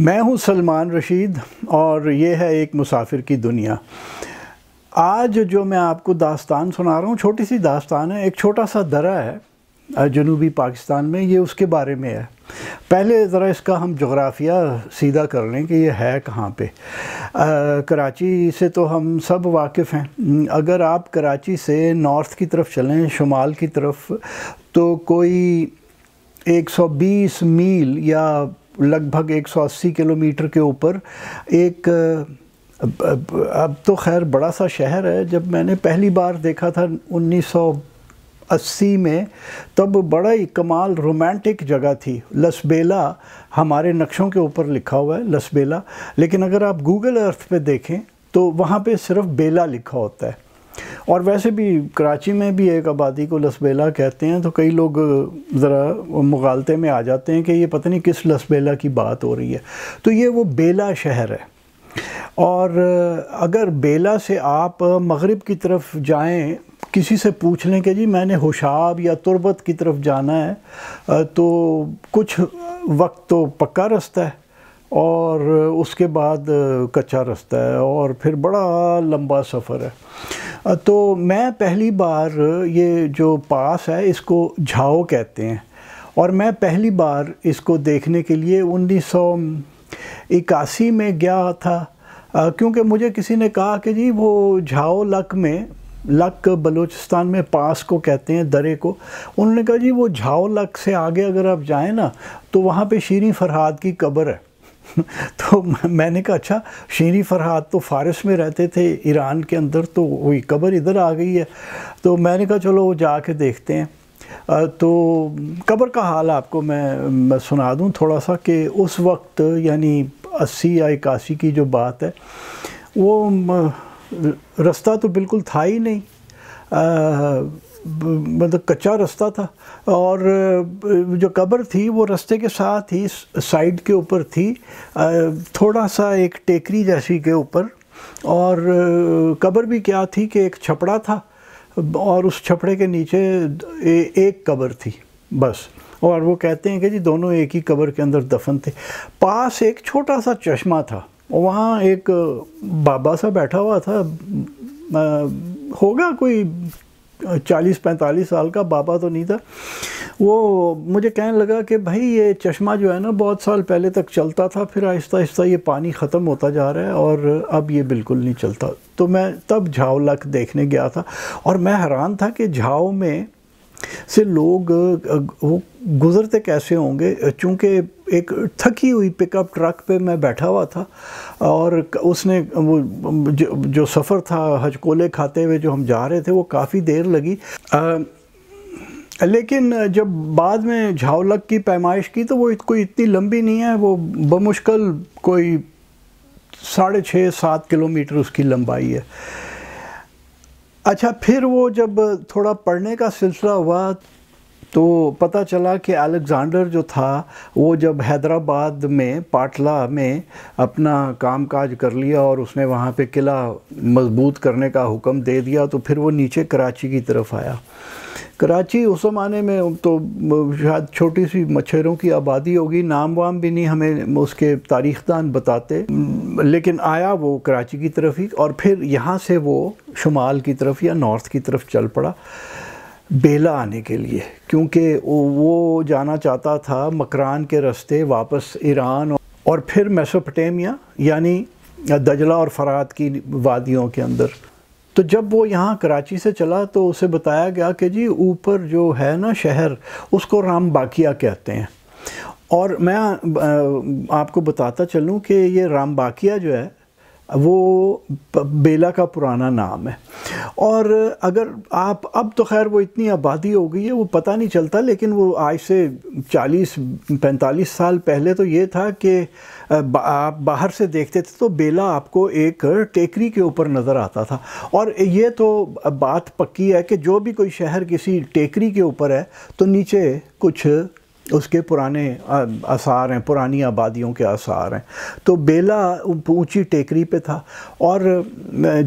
मैं हूं सलमान रशीद और ये है एक मुसाफिर की दुनिया आज जो मैं आपको दास्तान सुना रहा हूँ छोटी सी दास्तान है एक छोटा सा दरा है जनूबी पाकिस्तान में ये उसके बारे में है पहले ज़रा इसका हम जोग्राफिया सीधा कर लें कि ये है कहाँ पे आ, कराची से तो हम सब वाकिफ़ हैं अगर आप कराची से नॉर्थ की तरफ चलें शुमाल की तरफ तो कोई 120 मील या लगभग 180 किलोमीटर के ऊपर एक अब, तो खैर बड़ा सा शहर है जब मैंने पहली बार देखा था 1980 में तब बड़ा ही कमाल रोमांटिक जगह थी लसबेला हमारे नक्शों के ऊपर लिखा हुआ है लसबेला लेकिन अगर आप गूगल अर्थ पे देखें तो वहाँ पे सिर्फ बेला लिखा होता है और वैसे भी कराची में भी एक आबादी को लसबेला कहते हैं तो कई लोग ज़रा मुगालते में आ जाते हैं कि ये पता नहीं किस लसबेला की बात हो रही है तो ये वो बेला शहर है और अगर बेला से आप मगरब की तरफ जाएं किसी से पूछ लें कि जी मैंने होशाब या तुरबत की तरफ जाना है तो कुछ वक्त तो पक्का रास्ता है और उसके बाद कच्चा रास्ता है और फिर बड़ा लंबा सफ़र है तो मैं पहली बार ये जो पास है इसको झाओ कहते हैं और मैं पहली बार इसको देखने के लिए उन्नीस इक्यासी में गया था क्योंकि मुझे किसी ने कहा कि जी वो झाओ लक में लक बलूचिस्तान में पास को कहते हैं दरे को उन्होंने कहा जी वो झाओ लक से आगे अगर आप जाएँ ना तो वहाँ पे शीरी फरहाद की कब्र है तो मैंने कहा अच्छा शीरी फरहाद तो फारस में रहते थे ईरान के अंदर तो वही कबर इधर आ गई है तो मैंने कहा चलो वो जा के देखते हैं तो कब्र का हाल आपको मैं, मैं सुना दूं थोड़ा सा कि उस वक्त यानी अस्सी या इक्यासी की जो बात है वो रास्ता तो बिल्कुल था ही नहीं मतलब कच्चा रास्ता था और जो कब्र थी वो रास्ते के साथ ही साइड के ऊपर थी थोड़ा सा एक टेकरी जैसी के ऊपर और कब्र भी क्या थी कि एक छपड़ा था और उस छपड़े के नीचे ए, एक कब्र थी बस और वो कहते हैं कि जी दोनों एक ही कब्र के अंदर दफन थे पास एक छोटा सा चश्मा था वहाँ एक बाबा सा बैठा हुआ था आ, होगा कोई चालीस पैंतालीस साल का बाबा तो नहीं था वो मुझे कहने लगा कि भाई ये चश्मा जो है ना बहुत साल पहले तक चलता था फिर आहिस्ता आहिस्ता ये पानी ख़त्म होता जा रहा है और अब ये बिल्कुल नहीं चलता तो मैं तब झाव लक देखने गया था और मैं हैरान था कि झाव में से लोग वो गुज़रते कैसे होंगे चूँकि एक थकी हुई पिकअप ट्रक पे मैं बैठा हुआ था और उसने वो जो, जो सफ़र था हजकोले खाते हुए जो हम जा रहे थे वो काफ़ी देर लगी आ, लेकिन जब बाद में झावलक की पैमाइश की तो वो कोई इतनी लंबी नहीं है वो बमुश्किल कोई साढ़े छः सात किलोमीटर उसकी लंबाई है अच्छा फिर वो जब थोड़ा पढ़ने का सिलसिला हुआ तो पता चला कि अलेक्ज़ेंडर जो था वो जब हैदराबाद में पाटला में अपना कामकाज कर लिया और उसने वहाँ पे किला मजबूत करने का हुक्म दे दिया तो फिर वो नीचे कराची की तरफ आया कराची उस ज़माने में तो शायद छोटी सी मच्छरों की आबादी होगी नाम वाम भी नहीं हमें उसके तारीखदान बताते लेकिन आया वो कराची की तरफ ही और फिर यहाँ से वो शुमाल की तरफ या नॉर्थ की तरफ चल पड़ा बेला आने के लिए क्योंकि वो जाना चाहता था मकरान के रास्ते वापस ईरान और फिर मेसोपोटामिया यानी दजला और फरात की वादियों के अंदर तो जब वो यहाँ कराची से चला तो उसे बताया गया कि जी ऊपर जो है ना शहर उसको राम बाकिया कहते हैं और मैं आपको बताता चलूँ कि ये राम बाकिया जो है वो बेला का पुराना नाम है और अगर आप अब तो खैर वो इतनी आबादी हो गई है वो पता नहीं चलता लेकिन वो आज से 40 45 साल पहले तो ये था कि आप बाहर से देखते थे तो बेला आपको एक टेकरी के ऊपर नज़र आता था और ये तो बात पक्की है कि जो भी कोई शहर किसी टेकरी के ऊपर है तो नीचे कुछ उसके पुराने आसार हैं पुरानी आबादियों के आसार हैं तो बेला ऊंची टेकरी पे था और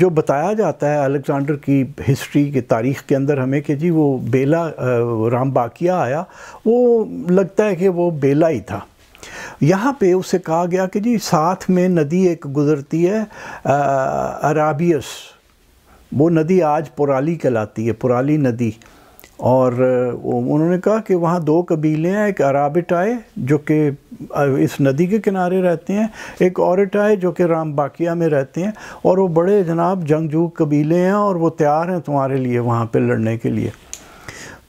जो बताया जाता है अलेक्ज़ेंडर की हिस्ट्री की तारीख़ के अंदर हमें कि जी वो बेला रामबाकिया आया वो लगता है कि वो बेला ही था यहाँ पे उसे कहा गया कि जी साथ में नदी एक गुज़रती है अराबियस वो नदी आज पुराली कहलाती है पुराली नदी और उन्होंने कहा कि वहाँ दो कबीले हैं एक आए जो कि इस नदी के किनारे रहते हैं एक आए जो कि रामबाकिया में रहते हैं और वो बड़े जनाब जंगजू कबीले हैं और वो तैयार हैं तुम्हारे लिए वहाँ पे लड़ने के लिए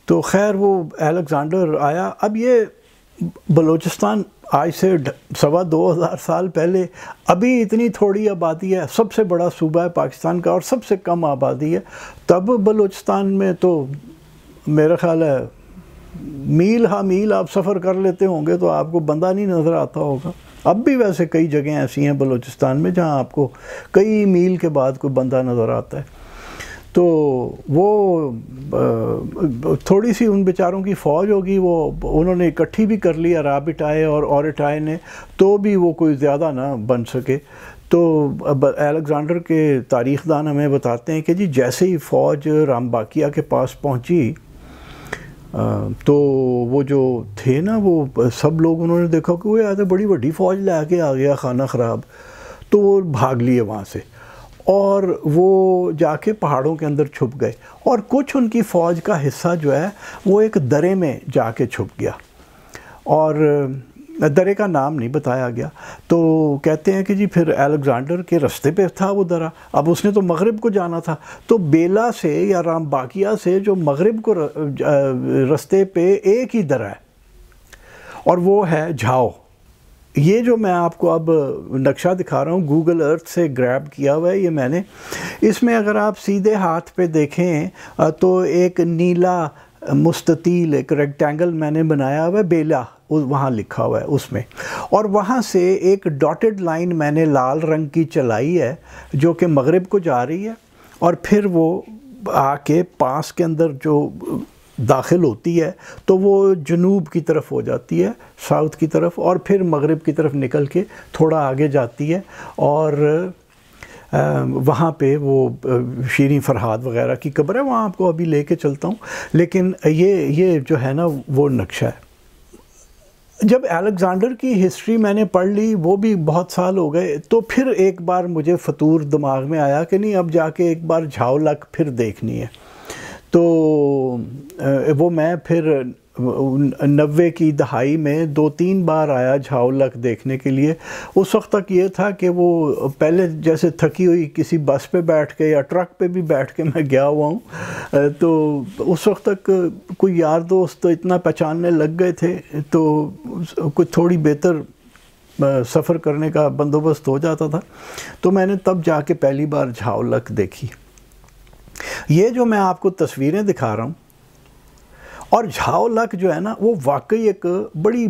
तो खैर वो अलेक्ज़ांडर आया अब ये बलूचिस्तान आज से सवा दो हज़ार साल पहले अभी इतनी थोड़ी आबादी है सबसे बड़ा सूबा है पाकिस्तान का और सबसे कम आबादी है तब बलूचिस्तान में तो मेरा ख्याल है मील हा मील आप सफ़र कर लेते होंगे तो आपको बंदा नहीं नज़र आता होगा अब भी वैसे कई जगह ऐसी हैं बलूचिस्तान में जहाँ आपको कई मील के बाद कोई बंदा नज़र आता है तो वो थोड़ी सी उन बेचारों की फ़ौज होगी वो उन्होंने इकट्ठी भी कर ली राबिट आए और औरट आए ने तो भी वो कोई ज़्यादा ना बन सके तो अलेक्ज़ांडर के तारीख़दान हमें बताते हैं कि जी जैसे ही फ़ौज रामबाकिया के पास पहुँची तो वो जो थे ना वो सब लोग उन्होंने देखा कि वो यार बड़ी बड़ी फ़ौज ला के आ गया खाना ख़राब तो वो भाग लिए वहाँ से और वो जाके पहाड़ों के अंदर छुप गए और कुछ उनकी फ़ौज का हिस्सा जो है वो एक दरे में जाके छुप गया और दरे का नाम नहीं बताया गया तो कहते हैं कि जी फिर अलेक्ज़ेंडर के रास्ते पे था वो दरा अब उसने तो मगरब को जाना था तो बेला से या राम बाकिया से जो मगरब को रास्ते पे एक ही दरा है और वो है झाओ ये जो मैं आपको अब नक्शा दिखा रहा हूँ गूगल अर्थ से ग्रैब किया हुआ है ये मैंने इसमें अगर आप सीधे हाथ पे देखें तो एक नीला मुस्ततील एक रेक्टेंगल मैंने बनाया हुआ है बेला वहाँ लिखा हुआ है उसमें और वहाँ से एक डॉटेड लाइन मैंने लाल रंग की चलाई है जो कि मगरब को जा रही है और फिर वो आके पास के अंदर जो दाखिल होती है तो वो जनूब की तरफ हो जाती है साउथ की तरफ और फिर मगरब की तरफ निकल के थोड़ा आगे जाती है और वहाँ पे वो शीरें फरहाद वगैरह की कब्र है वहाँ आपको अभी ले कर चलता हूँ लेकिन ये ये जो है ना वो नक्शा है जब अलेक्ज़ांडर की हिस्ट्री मैंने पढ़ ली वो भी बहुत साल हो गए तो फिर एक बार मुझे फतूर दिमाग में आया कि नहीं अब जाके एक बार झावलक फिर देखनी है तो वो मैं फिर नबे की दहाई में दो तीन बार आया झाउलक देखने के लिए उस वक्त तक ये था कि वो पहले जैसे थकी हुई किसी बस पे बैठ के या ट्रक पे भी बैठ के मैं गया हुआ हूँ तो उस वक्त तक कोई यार दोस्त तो इतना पहचानने लग गए थे तो कुछ थोड़ी बेहतर सफ़र करने का बंदोबस्त हो जाता था तो मैंने तब जाके पहली बार झाउलक देखी ये जो मैं आपको तस्वीरें दिखा रहा हूँ और झाओलक जो है ना वो वाकई एक बड़ी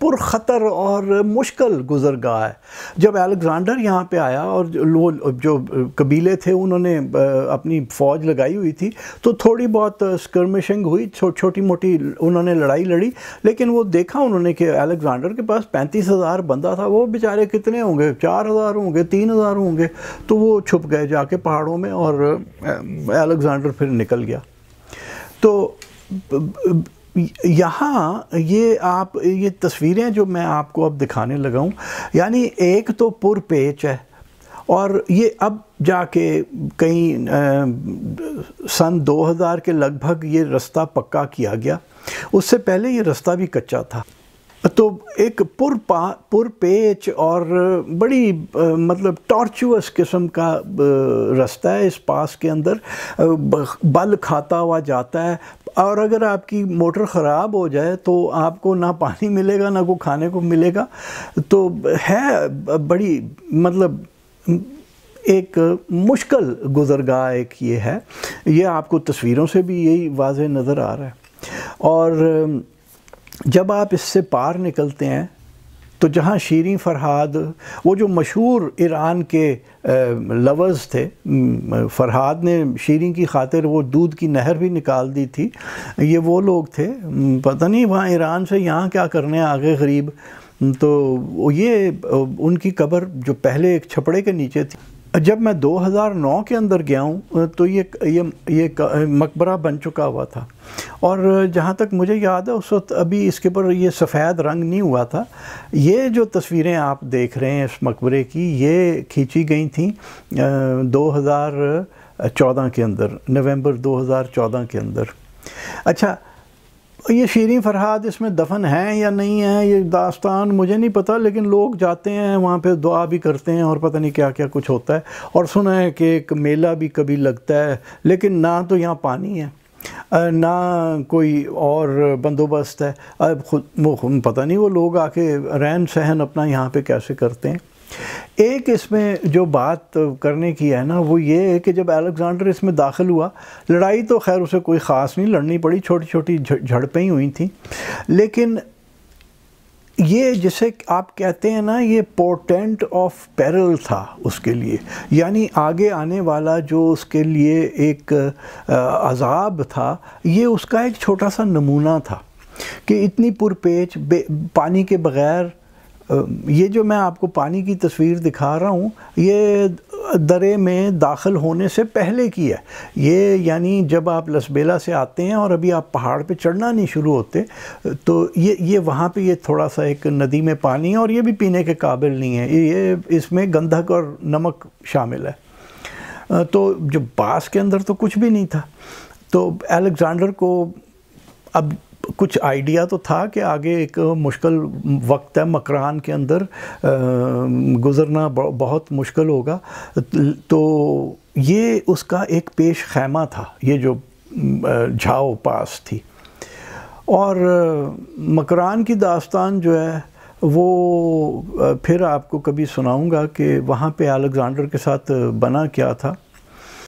पुरखतर और मुश्किल गुजरगाह है जब अलेक्ज़ेंडर यहाँ पे आया और जो, जो कबीले थे उन्होंने अपनी फ़ौज लगाई हुई थी तो थोड़ी बहुत स्कर्मिशिंग हुई छो, छोटी मोटी उन्होंने लड़ाई लड़ी लेकिन वो देखा उन्होंने कि अलेक्ज़ेंडर के पास पैंतीस हज़ार बंदा था वो बेचारे कितने होंगे चार हज़ार होंगे तीन हज़ार होंगे तो वो छुप गए जाके पहाड़ों में और अलेक्ज़ेंडर फिर निकल गया तो यहाँ ये आप ये तस्वीरें जो मैं आपको अब दिखाने लगा हूँ यानी एक तो पुर पेच है और ये अब जाके कहीं सन 2000 के लगभग ये रास्ता पक्का किया गया उससे पहले ये रास्ता भी कच्चा था तो एक पुरपा पुरपेच और बड़ी मतलब टॉर्चुअस किस्म का रास्ता है इस पास के अंदर बल खाता हुआ जाता है और अगर आपकी मोटर ख़राब हो जाए तो आपको ना पानी मिलेगा ना को खाने को मिलेगा तो है बड़ी मतलब एक मुश्किल गुजरगाह एक ये है ये आपको तस्वीरों से भी यही वाज नज़र आ रहा है और जब आप इससे पार निकलते हैं तो जहाँ शीरी फरहाद वो जो मशहूर ईरान के लवज़ थे फरहाद ने शीरी की खातिर वो दूध की नहर भी निकाल दी थी ये वो लोग थे पता नहीं वहाँ ईरान से यहाँ क्या करने आगे गरीब तो ये उनकी कब्र जो पहले एक छपड़े के नीचे थी जब मैं 2009 के अंदर गया हूँ तो ये ये ये मकबरा बन चुका हुआ था और जहाँ तक मुझे याद है उस वक्त अभी इसके ऊपर ये सफ़ेद रंग नहीं हुआ था ये जो तस्वीरें आप देख रहे हैं इस मकबरे की ये खींची गई थी दो हज़ार चौदह के अंदर नवंबर 2014 के अंदर अच्छा ये शीरी फरहाद इसमें दफन है या नहीं है ये दास्तान मुझे नहीं पता लेकिन लोग जाते हैं वहाँ पे दुआ भी करते हैं और पता नहीं क्या क्या कुछ होता है और सुना है कि एक मेला भी कभी लगता है लेकिन ना तो यहाँ पानी है ना कोई और बंदोबस्त है अब खुद पता नहीं वो लोग आके रहन सहन अपना यहाँ पे कैसे करते हैं एक इसमें जो बात करने की है ना वो ये है कि जब अलेक्ज़ेंडर इसमें दाखिल हुआ लड़ाई तो खैर उसे कोई ख़ास नहीं लड़नी पड़ी छोटी छोटी झड़पें ही हुई थी लेकिन ये जिसे आप कहते हैं ना ये पोर्टेंट ऑफ पैरल था उसके लिए यानी आगे आने वाला जो उसके लिए एक अजाब था ये उसका एक छोटा सा नमूना था कि इतनी पुरपेच पानी के बगैर ये जो मैं आपको पानी की तस्वीर दिखा रहा हूँ ये दरे में दाखिल होने से पहले की है ये यानी जब आप लसबेला से आते हैं और अभी आप पहाड़ पे चढ़ना नहीं शुरू होते तो ये ये वहाँ पे ये थोड़ा सा एक नदी में पानी है और ये भी पीने के काबिल नहीं है ये इसमें गंधक और नमक शामिल है तो जो बास के अंदर तो कुछ भी नहीं था तो अलेक्ज़ांडर को अब कुछ आइडिया तो था कि आगे एक मुश्किल वक्त है मकरान के अंदर गुज़रना बहुत मुश्किल होगा तो ये उसका एक पेश खैमा था ये जो झाओ पास थी और मकरान की दास्तान जो है वो फिर आपको कभी सुनाऊंगा कि वहाँ पे अलेक्ज़ांडर के साथ बना क्या था